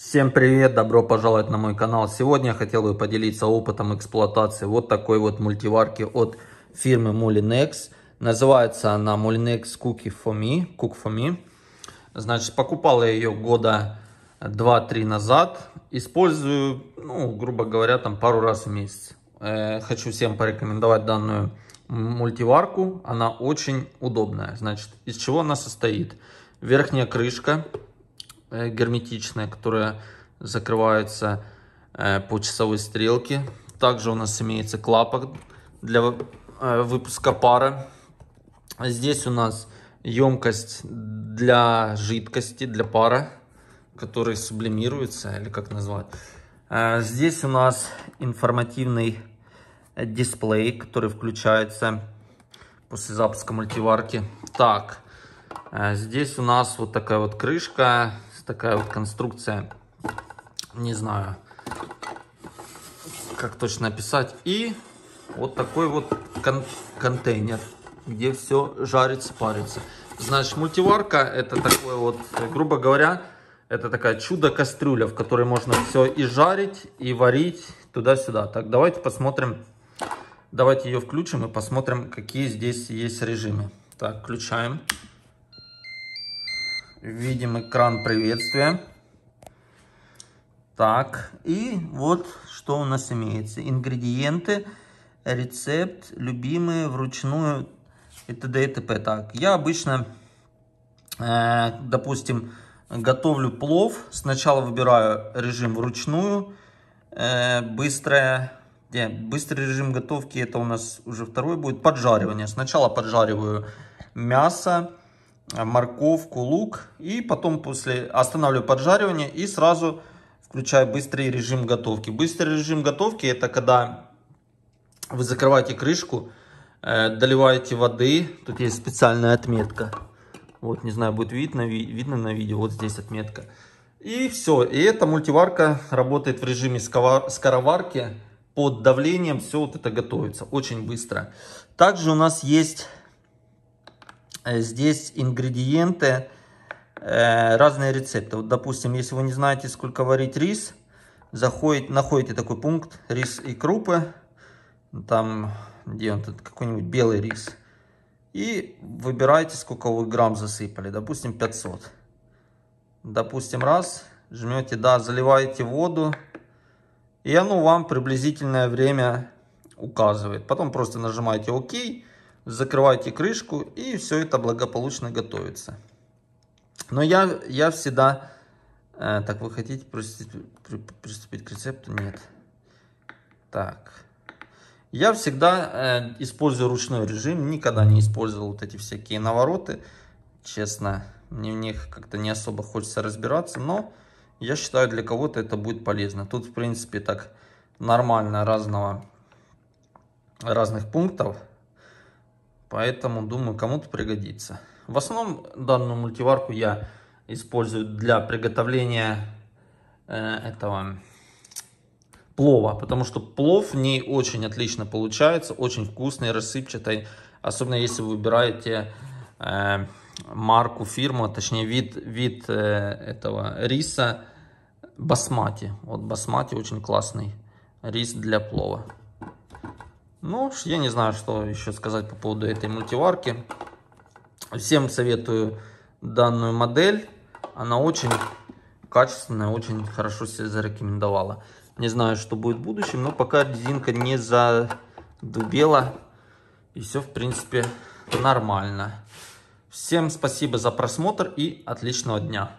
Всем привет, добро пожаловать на мой канал. Сегодня я хотел бы поделиться опытом эксплуатации вот такой вот мультиварки от фирмы Mullinex. Называется она Mullinex Cookie for Me. Cook for Me. Значит, покупал я ее года 2-3 назад. Использую, ну, грубо говоря, там пару раз в месяц. Э, хочу всем порекомендовать данную мультиварку. Она очень удобная. Значит, из чего она состоит? Верхняя крышка Э, герметичная, которая закрывается э, по часовой стрелке. Также у нас имеется клапан для э, выпуска пара. Здесь у нас емкость для жидкости, для пара, который сублимируется, или как назвать. Здесь у нас информативный дисплей, который включается после запуска мультиварки. Так, здесь у нас вот такая вот крышка такая вот конструкция, не знаю, как точно описать. И вот такой вот кон контейнер, где все жарится, парится. Значит, мультиварка это такой вот, грубо говоря, это такая чудо-кастрюля, в которой можно все и жарить, и варить туда-сюда. Так, давайте посмотрим, давайте ее включим и посмотрим, какие здесь есть режимы. Так, включаем. Видим экран приветствия. Так, и вот что у нас имеется. Ингредиенты, рецепт, любимые, вручную и т.д. и т.п. Так, я обычно, э, допустим, готовлю плов. Сначала выбираю режим вручную, э, быстрое. Не, быстрый режим готовки, это у нас уже второй будет, поджаривание. Сначала поджариваю мясо, Э, морковку, лук. И потом после останавливаю поджаривание и сразу включаю быстрый режим готовки. Быстрый режим готовки это когда вы закрываете крышку, э, доливаете воды. Тут есть специальная отметка. Вот, не знаю, будет видно, видно на видео. Вот здесь отметка. И все. И эта мультиварка работает в режиме скороварки. Под давлением все вот это готовится очень быстро. Также у нас есть Э, здесь ингредиенты, э, разные рецепты. Вот, допустим, если вы не знаете, сколько варить рис, заходит, находите такой пункт рис и крупы, там где он тут какой-нибудь белый рис, и выбираете, сколько вы грамм засыпали, допустим, 500. Допустим, раз, жмете, да, заливаете воду, и оно вам приблизительное время указывает. Потом просто нажимаете ОК, закрывайте крышку, и все это благополучно готовится. Но я, я всегда... Э, так, вы хотите приступить, приступить к рецепту? Нет. Так. Я всегда э, использую ручной режим, никогда не использовал вот эти всякие навороты. Честно, мне в них как-то не особо хочется разбираться, но я считаю, для кого-то это будет полезно. Тут, в принципе, так нормально разного, разных пунктов. Поэтому, думаю, кому-то пригодится. В основном данную мультиварку я использую для приготовления э, этого плова, потому что плов в ней очень отлично получается, очень вкусный, рассыпчатый, особенно если вы выбираете э, марку, фирму, а точнее вид, вид э, этого риса басмати. Вот басмати очень классный рис для плова. Ну, я не знаю, что еще сказать по поводу этой мультиварки. Всем советую данную модель. Она очень качественная, очень хорошо себя зарекомендовала. Не знаю, что будет в будущем, но пока резинка не задубела. И все, в принципе, нормально. Всем спасибо за просмотр и отличного дня.